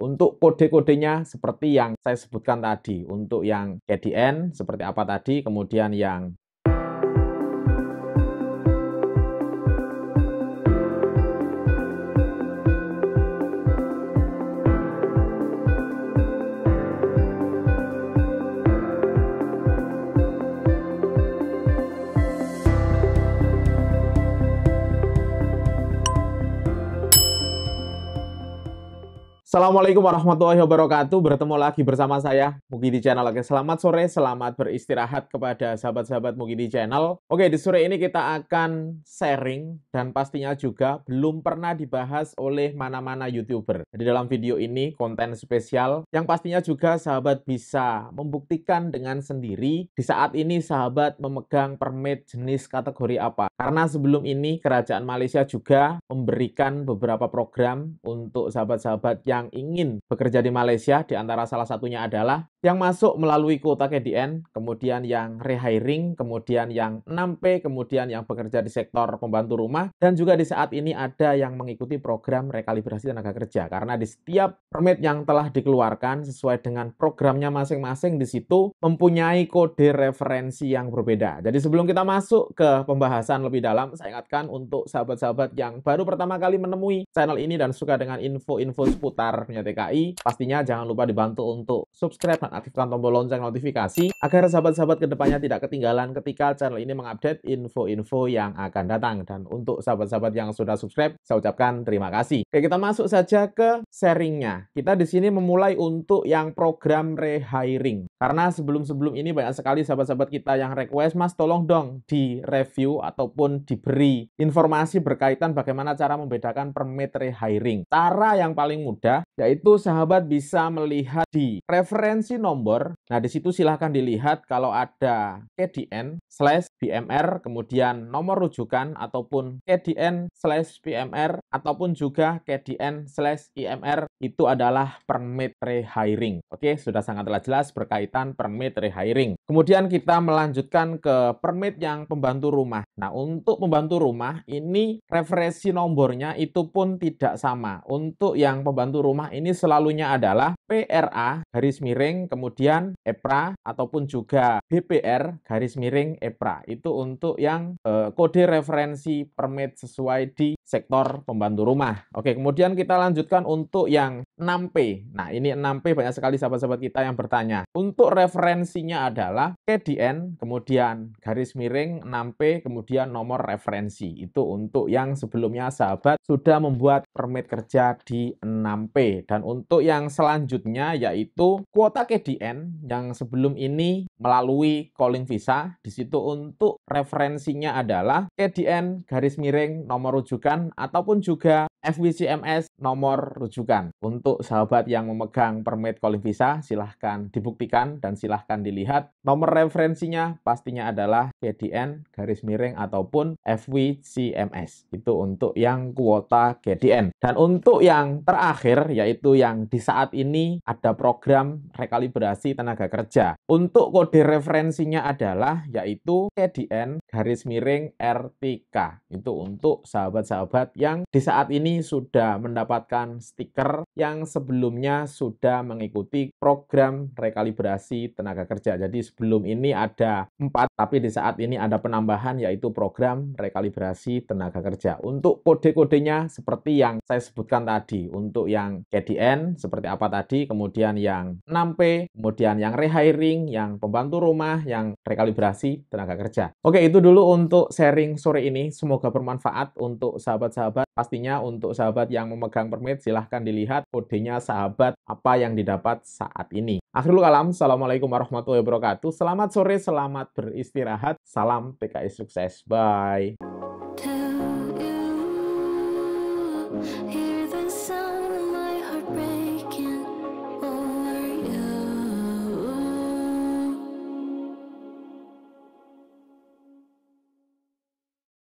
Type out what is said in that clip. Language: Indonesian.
Untuk kode-kodenya seperti yang saya sebutkan tadi, untuk yang KDN seperti apa tadi, kemudian yang Assalamualaikum warahmatullahi wabarakatuh. Bertemu lagi bersama saya Mugidi Channel. Oke, selamat sore, selamat beristirahat kepada sahabat-sahabat Mugidi Channel. Oke, di sore ini kita akan sharing dan pastinya juga belum pernah dibahas oleh mana-mana YouTuber. Di dalam video ini konten spesial yang pastinya juga sahabat bisa membuktikan dengan sendiri di saat ini sahabat memegang permit jenis kategori apa. Karena sebelum ini kerajaan Malaysia juga memberikan beberapa program untuk sahabat-sahabat yang yang ingin bekerja di Malaysia, di antara salah satunya adalah yang masuk melalui kuota KDN, kemudian yang rehiring, kemudian yang 6P, kemudian yang bekerja di sektor pembantu rumah, dan juga di saat ini ada yang mengikuti program rekalibrasi tenaga kerja. Karena di setiap permit yang telah dikeluarkan sesuai dengan programnya masing-masing di situ mempunyai kode referensi yang berbeda. Jadi sebelum kita masuk ke pembahasan lebih dalam, saya ingatkan untuk sahabat-sahabat yang baru pertama kali menemui channel ini dan suka dengan info-info seputar TKI, pastinya jangan lupa dibantu untuk subscribe dan aktifkan tombol lonceng notifikasi agar sahabat-sahabat kedepannya tidak ketinggalan ketika channel ini mengupdate info-info yang akan datang. Dan untuk sahabat-sahabat yang sudah subscribe, saya ucapkan terima kasih. Oke, kita masuk saja ke sharingnya. Kita di sini memulai untuk yang program rehiring. Karena sebelum-sebelum ini banyak sekali sahabat-sahabat kita yang request, mas tolong dong di review ataupun diberi informasi berkaitan bagaimana cara membedakan permit rehiring. Cara yang paling mudah yaitu sahabat bisa melihat di referensi nomor. Nah, di situ silahkan dilihat kalau ada KDN, slash BMR, kemudian nomor rujukan ataupun KDN slash BMR ataupun juga KDN slash IMR itu adalah permit rehiring. Oke, sudah sangatlah jelas berkaitan permit rehiring. Kemudian kita melanjutkan ke permit yang pembantu rumah. Nah, untuk pembantu rumah ini referensi nomornya itu pun tidak sama. Untuk yang pembantu rumah ini selalunya adalah PRA garis miring kemudian EPRA ataupun juga BPR garis miring EPRA. Itu untuk yang e, kode referensi permit sesuai di sektor pembantu rumah. Oke, kemudian kita lanjutkan untuk yang 6P. Nah, ini 6P banyak sekali sahabat-sahabat kita yang bertanya. Untuk referensinya adalah KDN, kemudian garis miring 6P, kemudian nomor referensi. Itu untuk yang sebelumnya sahabat sudah membuat permit kerja di 6P. Dan untuk yang selanjutnya yaitu kuota KDN yang sebelum ini melalui calling visa. Di situ untuk referensinya adalah KDN garis miring nomor rujukan ataupun juga FWCMS nomor rujukan. Untuk untuk sahabat yang memegang permit calling visa, silahkan dibuktikan dan silahkan dilihat. Nomor referensinya pastinya adalah GDN garis miring ataupun FWCMS. Itu untuk yang kuota GDN. Dan untuk yang terakhir, yaitu yang di saat ini ada program rekalibrasi tenaga kerja. Untuk kode referensinya adalah yaitu GDN garis miring RTK. Itu untuk sahabat-sahabat yang di saat ini sudah mendapatkan stiker yang yang sebelumnya sudah mengikuti program rekalibrasi tenaga kerja. Jadi sebelum ini ada empat, tapi di saat ini ada penambahan yaitu program rekalibrasi tenaga kerja. Untuk kode-kodenya seperti yang saya sebutkan tadi, untuk yang KDN seperti apa tadi, kemudian yang 6P, kemudian yang rehiring, yang pembantu rumah, yang rekalibrasi tenaga kerja. Oke, itu dulu untuk sharing sore ini. Semoga bermanfaat untuk sahabat-sahabat. Pastinya untuk sahabat yang memegang permit silahkan dilihat kode metodenya sahabat apa yang didapat saat ini. Akhirul kalam, Assalamualaikum warahmatullahi wabarakatuh. Selamat sore, selamat beristirahat. Salam PKI sukses. Bye.